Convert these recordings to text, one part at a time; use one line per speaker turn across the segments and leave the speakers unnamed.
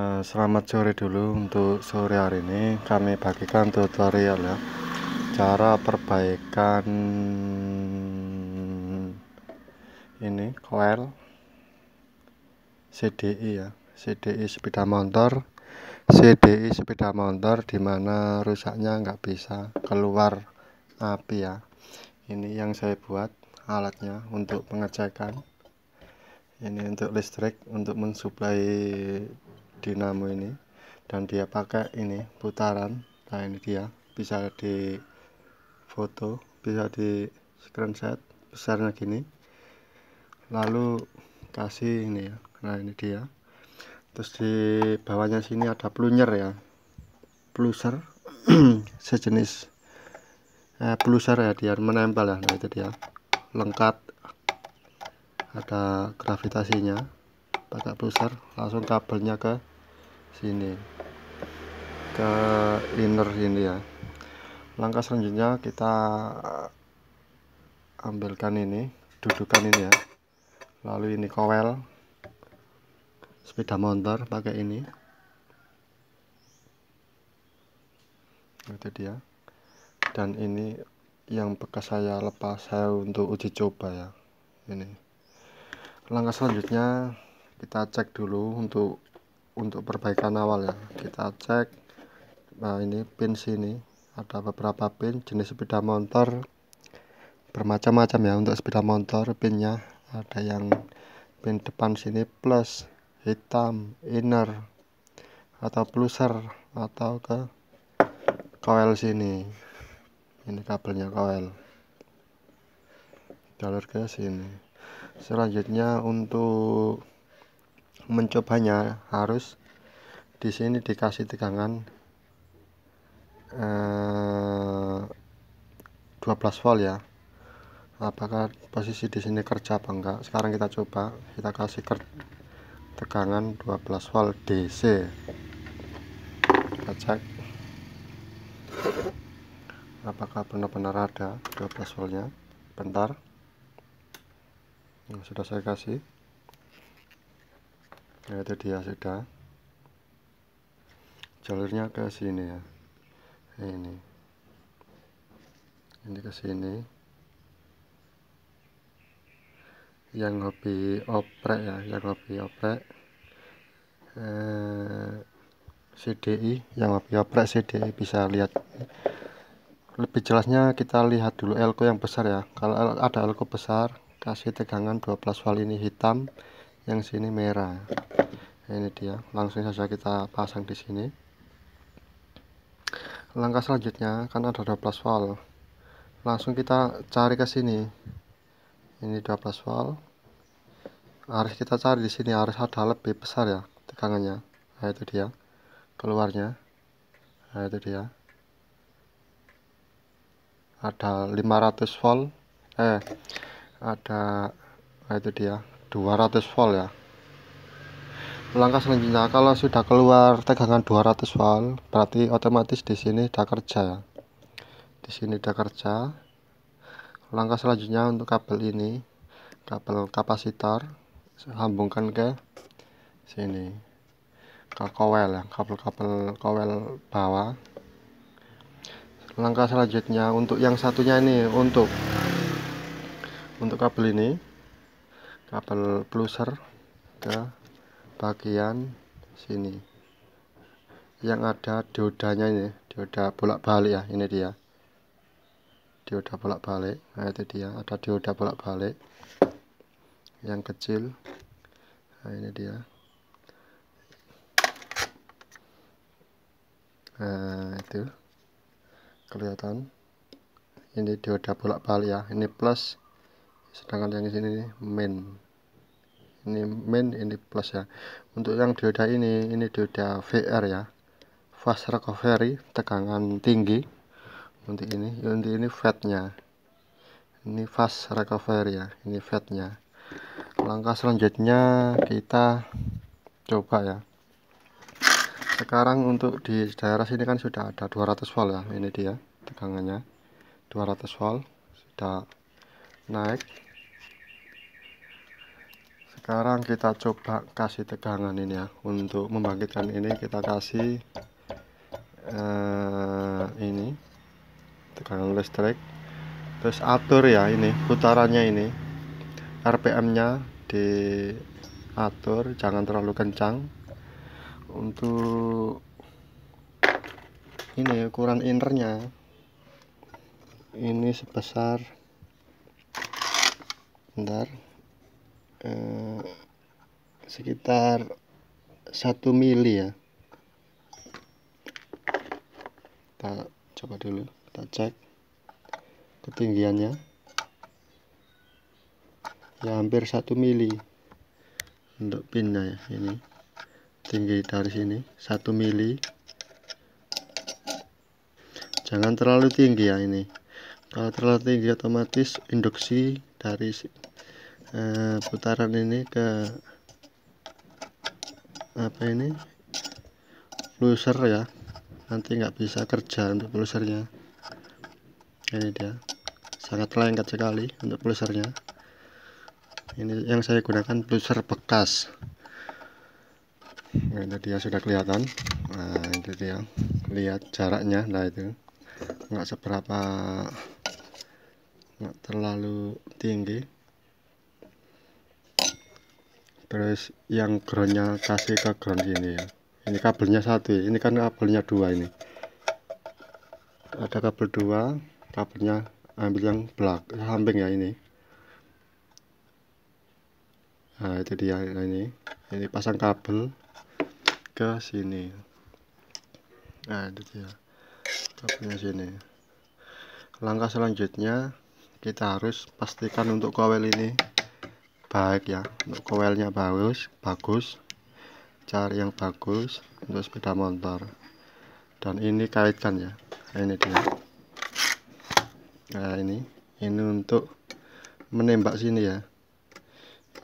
Eh, selamat sore dulu untuk sore hari ini kami bagikan tutorial ya cara perbaikan ini coil CDI ya CDI sepeda motor CDI sepeda motor dimana rusaknya nggak bisa keluar api ya ini yang saya buat alatnya untuk pengecekan ini untuk listrik untuk mensuplai dinamo ini dan dia pakai ini putaran nah ini dia bisa di foto bisa di screenshot besarnya gini lalu kasih ini ya nah ini dia terus di bawahnya sini ada plunger ya pluser sejenis eh, pluser ya dia menempel ya nah itu dia lengkap ada gravitasinya pakai pluser langsung kabelnya ke sini ke inner ini ya langkah selanjutnya kita ambilkan ini dudukan ini ya lalu ini kowel sepeda motor pakai ini itu dia dan ini yang bekas saya lepas saya untuk uji coba ya ini langkah selanjutnya kita cek dulu untuk untuk perbaikan awal ya kita cek nah ini pin sini ada beberapa pin jenis sepeda motor bermacam-macam ya untuk sepeda motor pinnya ada yang pin depan sini plus hitam inner atau pluser atau ke coil sini ini kabelnya coil jalur ke sini selanjutnya untuk mencobanya harus di sini dikasih tegangan eh, 12 volt ya apakah posisi di sini kerja apa enggak sekarang kita coba kita kasih tegangan 12 volt DC kita cek apakah benar-benar ada 12 voltnya bentar nah, sudah saya kasih nah ya, itu dia ya sudah jalurnya ke sini ya ini ini ke sini yang hobi oprek ya yang hobi oprek eh, CDI yang hobi oprek CDI bisa lihat lebih jelasnya kita lihat dulu elko yang besar ya kalau ada elko besar kasih tegangan 12 volt ini hitam yang sini merah nah, ini dia langsung saja kita pasang di sini langkah selanjutnya kan ada 12 valve langsung kita cari ke sini ini 12 valve harus kita cari di sini harus ada lebih besar ya tegangannya nah itu dia keluarnya nah itu dia ada 500 volt eh ada nah itu dia 200 volt ya langkah selanjutnya kalau sudah keluar tegangan 200 volt berarti otomatis di sini sudah kerja ya di sini sudah kerja langkah selanjutnya untuk kabel ini kabel kapasitor sambungkan ke sini ke kowel ya kabel-kabel kowel bawah langkah selanjutnya untuk yang satunya ini untuk untuk kabel ini kabel pluser ke bagian sini yang ada diodanya ini dioda bolak-balik ya ini dia dioda bolak-balik nah itu dia ada dioda bolak-balik yang kecil nah ini dia nah itu kelihatan ini dioda bolak-balik ya ini plus sedangkan yang di sini main ini main ini plus ya untuk yang dioda ini ini dioda VR ya fast recovery tegangan tinggi untuk ini untuk ini fatnya ini fast recovery ya ini fatnya langkah selanjutnya kita coba ya sekarang untuk di daerah sini kan sudah ada 200 volt ya ini dia tegangannya 200 volt sudah naik sekarang kita coba kasih tegangan ini ya untuk membangkitkan ini kita kasih eh, ini tegangan listrik terus atur ya ini putarannya ini RPM nya diatur jangan terlalu kencang untuk ini ukuran innernya ini sebesar sebentar eh, sekitar satu mili ya kita coba dulu kita cek ketinggiannya ya hampir satu mili untuk pinnya ya ini tinggi dari sini satu mili jangan terlalu tinggi ya ini kalau terlalu tinggi otomatis induksi dari Eh, putaran ini ke apa ini loser ya nanti nggak bisa kerja untuk pulsernya ini dia sangat lengket sekali untuk pulsernya ini yang saya gunakan pulser bekas nah, ini dia sudah kelihatan nah itu dia lihat jaraknya nah itu nggak seberapa nggak terlalu tinggi terus yang groundnya kasih ke ground ini ya ini kabelnya satu ya. ini kan kabelnya dua ini ada kabel dua kabelnya ambil yang belak samping ya ini nah itu dia nah ini ini pasang kabel ke sini nah itu dia kabelnya sini langkah selanjutnya kita harus pastikan untuk kawel ini baik ya untuk koelnya bagus bagus cari yang bagus untuk sepeda motor dan ini kaitkan ya ini dia nah ini ini untuk menembak sini ya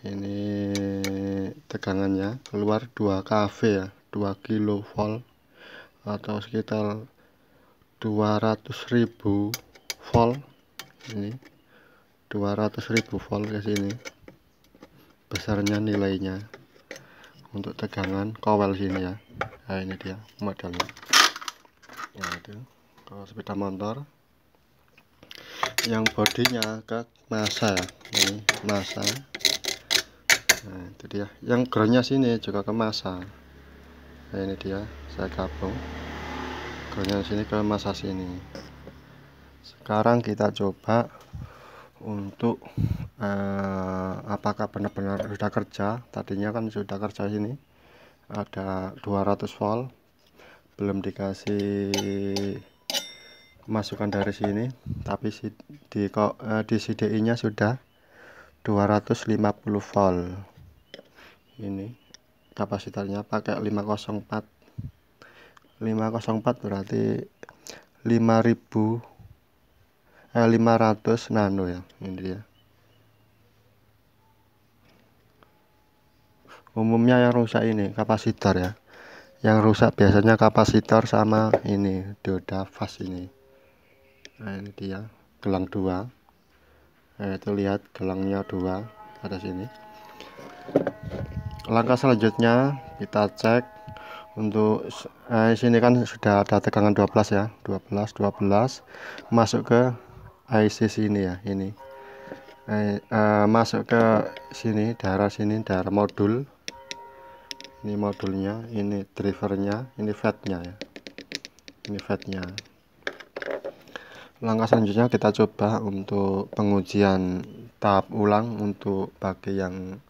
ini tegangannya keluar 2 kV ya 2 kV atau sekitar 200.000 volt ini 200.000 volt ke sini besarnya nilainya untuk tegangan kowel sini ya nah ini dia modelnya nah itu kalau sepeda motor yang bodinya ke masa ya. ini masa nah itu dia yang groundnya sini juga ke masa nah ini dia saya gabung groundnya sini ke masa sini sekarang kita coba untuk uh, apakah benar-benar sudah kerja tadinya kan sudah kerja ini ada 200 volt belum dikasih masukan dari sini tapi di eh, di CDI nya sudah 250 volt ini kapasitornya pakai 504 504 berarti 5000 eh, 500 nano ya ini dia umumnya yang rusak ini kapasitor ya yang rusak biasanya kapasitor sama ini dioda fas ini nah ini dia gelang dua nah, itu lihat gelangnya dua ada sini langkah selanjutnya kita cek untuk eh, sini kan sudah ada tegangan 12 ya 12 12 masuk ke IC sini ya ini eh, eh, masuk ke sini daerah sini daerah modul ini modulnya ini drivernya ini fatnya ya ini fatnya langkah selanjutnya kita coba untuk pengujian tahap ulang untuk bagi yang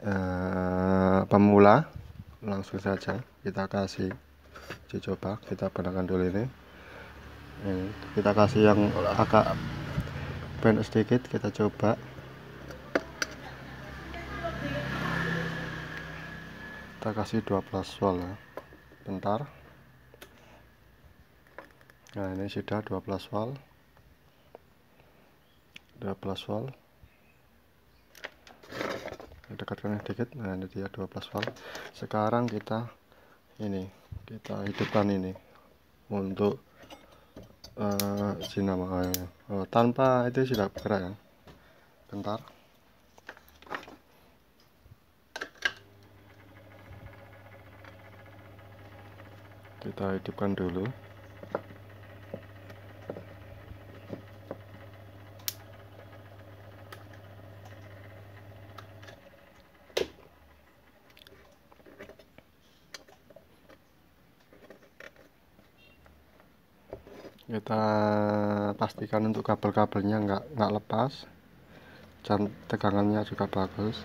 eh, pemula langsung saja kita kasih dicoba. kita gunakan dulu ini ini kita kasih yang agak pendek sedikit kita coba kita kasih 12 volt ya bentar nah ini sudah 12 volt 12 volt dekatkan sedikit nah ini dia 12 volt sekarang kita ini kita hidupkan ini untuk uh, eh, sinama uh, oh, tanpa itu sudah bergerak ya bentar kita hidupkan dulu kita pastikan untuk kabel-kabelnya nggak nggak lepas dan tegangannya juga bagus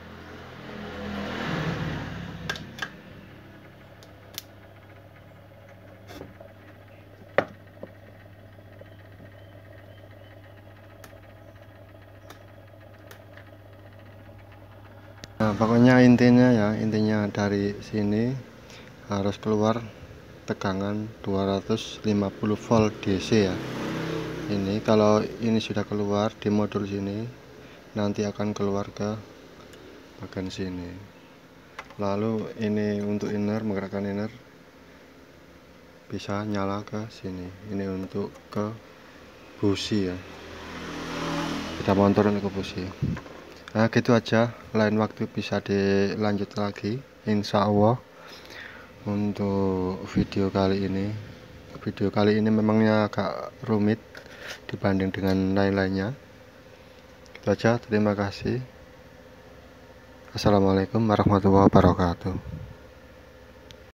pokoknya intinya ya intinya dari sini harus keluar tegangan 250 volt DC ya ini kalau ini sudah keluar di modul sini nanti akan keluar ke bagian sini lalu ini untuk inner menggerakkan inner bisa nyala ke sini ini untuk ke busi ya kita monitor ke busi nah, gitu aja lain waktu bisa dilanjut lagi insya Allah untuk video kali ini video kali ini memangnya agak rumit dibanding dengan lain-lainnya Gitu aja terima kasih Assalamualaikum warahmatullahi wabarakatuh